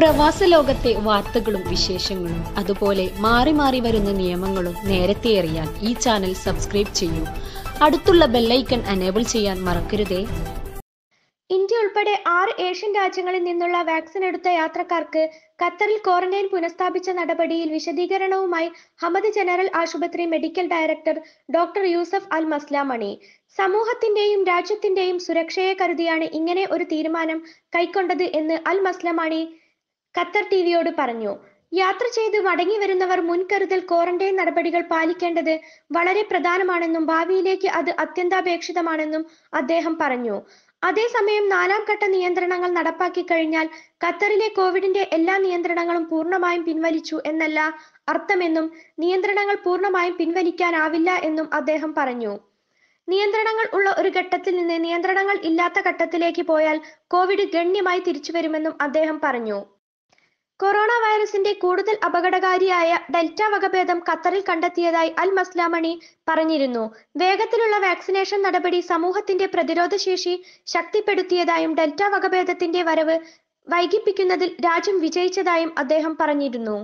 പ്രവാസ ലോകത്തെ വാർത്തകളും വിശേഷങ്ങളും അതുപോലെ മാറി മാറി വരുന്ന നിയമങ്ങളും നേരത്തെ അറിയാൻ ഈ ചാനൽ സബ്സ്ക്രൈബ് ചെയ്യൂ അടുത്തുള്ള ബെല്ലൈക്കൺ അനേബിൾ ചെയ്യാൻ മറക്കരുതേ ഇന്ത്യ ഉൾപ്പെടെ ആറ് ഏഷ്യൻ രാജ്യങ്ങളിൽ നിന്നുള്ള വാക്സിൻ എടുത്ത യാത്രക്കാർക്ക് ഖത്തറിൽ ക്വാറന്റൈൻ പുനഃസ്ഥാപിച്ച നടപടിയിൽ വിശദീകരണവുമായി ഹമദ് ജനറൽ ആശുപത്രി medical director doctor Yousef Al Maslamani സമൂഹത്തിന്റെയും രാജ്യത്തിന്റെയും സുരക്ഷയെ കരുതിയാണ് ഇങ്ങനെ ഒരു തീരുമാനം കൈക്കൊണ്ടത് എന്ന് അൽ മസ്ലമാണി ഖത്തർ ടിവിയോട് പറഞ്ഞു യാത്ര ചെയ്ത് മടങ്ങി വരുന്നവർ മുൻകരുതൽ ക്വാറന്റൈൻ നടപടികൾ പാലിക്കേണ്ടത് വളരെ പ്രധാനമാണെന്നും ഭാവിയിലേക്ക് അത് അത്യന്താപേക്ഷിതമാണെന്നും അദ്ദേഹം പറഞ്ഞു അതേസമയം നാലാം ഘട്ട നിയന്ത്രണങ്ങൾ നടപ്പാക്കി കഴിഞ്ഞാൽ ഖത്തറിലെ കോവിഡിന്റെ എല്ലാ നിയന്ത്രണങ്ങളും പൂർണ്ണമായും പിൻവലിച്ചു എന്നല്ല അർത്ഥമെന്നും നിയന്ത്രണങ്ങൾ പൂർണ്ണമായും പിൻവലിക്കാനാവില്ല എന്നും അദ്ദേഹം പറഞ്ഞു നിയന്ത്രണങ്ങൾ ഉള്ള ഒരു ഘട്ടത്തിൽ നിന്ന് നിയന്ത്രണങ്ങൾ ഇല്ലാത്ത ഘട്ടത്തിലേക്ക് പോയാൽ കോവിഡ് ഗണ്യമായി തിരിച്ചു വരുമെന്നും അദ്ദേഹം പറഞ്ഞു കൊറോണ വൈറസിന്റെ കൂടുതൽ അപകടകാരിയായ ഡെൽറ്റ വകഭേദം ഖത്തറിൽ കണ്ടെത്തിയതായി അൽ മസ്ലാമണി പറഞ്ഞിരുന്നു വേഗത്തിലുള്ള വാക്സിനേഷൻ നടപടി സമൂഹത്തിന്റെ ശേഷി ശക്തിപ്പെടുത്തിയതായും ഡെൽറ്റ വകഭേദത്തിന്റെ വരവ് വൈകിപ്പിക്കുന്നതിൽ രാജ്യം വിജയിച്ചതായും അദ്ദേഹം പറഞ്ഞിരുന്നു